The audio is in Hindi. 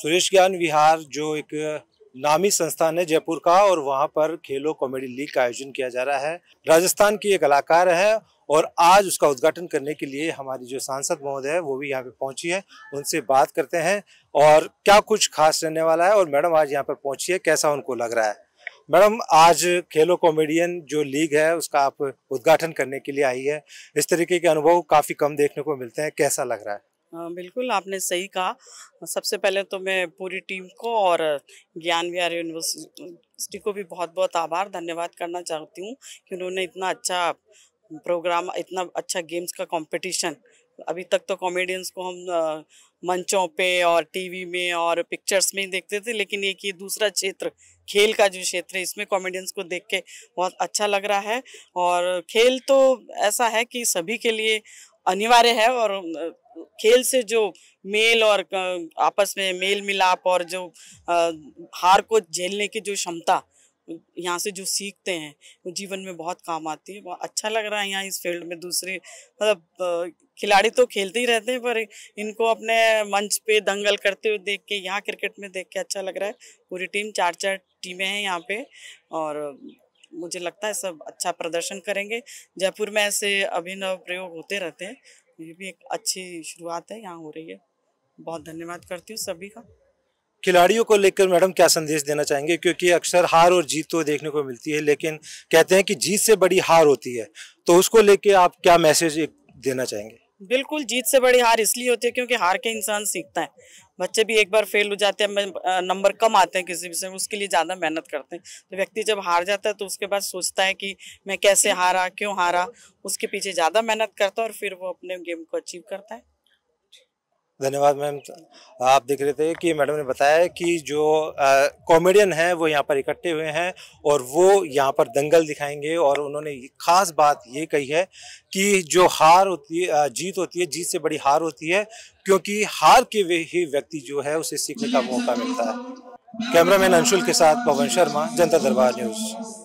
सुरेश ज्ञान विहार जो एक नामी संस्थान है जयपुर का और वहाँ पर खेलो कॉमेडी लीग का आयोजन किया जा रहा है राजस्थान की एक कलाकार है और आज उसका उद्घाटन करने के लिए हमारी जो सांसद महोदय है वो भी यहाँ पे पहुँची है उनसे बात करते हैं और क्या कुछ खास रहने वाला है और मैडम आज यहाँ पर पहुँची है कैसा उनको लग रहा है मैडम आज खेलो कॉमेडियन जो लीग है उसका आप उद्घाटन करने के लिए आई है इस तरीके के अनुभव काफ़ी कम देखने को मिलते हैं कैसा लग रहा है हाँ, बिल्कुल आपने सही कहा सबसे पहले तो मैं पूरी टीम को और ज्ञान विहार यूनिवर्सिटी को भी बहुत बहुत आभार धन्यवाद करना चाहती हूँ कि उन्होंने इतना अच्छा प्रोग्राम इतना अच्छा गेम्स का कंपटीशन अभी तक तो कॉमेडियंस को हम मंचों पे और टीवी में और पिक्चर्स में ही देखते थे लेकिन एक ये दूसरा क्षेत्र खेल का जो क्षेत्र है इसमें कॉमेडियंस को देख के बहुत अच्छा लग रहा है और खेल तो ऐसा है कि सभी के लिए अनिवार्य है और खेल से जो मेल और आपस में मेल मिलाप और जो हार को झेलने की जो क्षमता यहाँ से जो सीखते हैं वो जीवन में बहुत काम आती है बहुत अच्छा लग रहा है यहाँ इस फील्ड में दूसरे मतलब खिलाड़ी तो खेलते ही रहते हैं पर इनको अपने मंच पे दंगल करते हुए देख के यहाँ क्रिकेट में देख के अच्छा लग रहा है पूरी टीम चार चार टीमें हैं यहाँ पे और मुझे लगता है सब अच्छा प्रदर्शन करेंगे जयपुर में ऐसे अभिनव प्रयोग होते रहते हैं ये भी एक अच्छी शुरुआत है यहाँ हो रही है बहुत धन्यवाद करती हूँ सभी का खिलाड़ियों को लेकर मैडम क्या संदेश देना चाहेंगे क्योंकि अक्सर हार और जीत तो देखने को मिलती है लेकिन कहते हैं कि जीत से बड़ी हार होती है तो उसको लेके आप क्या मैसेज देना चाहेंगे बिल्कुल जीत से बड़ी हार इसलिए होती है क्योंकि हार के इंसान सीखता है बच्चे भी एक बार फेल हो जाते हैं नंबर कम आते हैं किसी विषय में उसके लिए ज़्यादा मेहनत करते हैं तो व्यक्ति जब हार जाता है तो उसके बाद सोचता है कि मैं कैसे हारा क्यों हारा उसके पीछे ज़्यादा मेहनत करता है और फिर वो अपने गेम को अचीव करता है धन्यवाद मैम आप देख रहे थे कि मैडम ने बताया कि जो कॉमेडियन हैं वो यहाँ पर इकट्ठे हुए हैं और वो यहाँ पर दंगल दिखाएंगे और उन्होंने ख़ास बात ये कही है कि जो हार होती है जीत होती है जीत से बड़ी हार होती है क्योंकि हार के वे ही व्यक्ति जो है उसे सीखने का मौका मिलता है कैमरामैन अंशुल के साथ पवन शर्मा जनता दरबार न्यूज़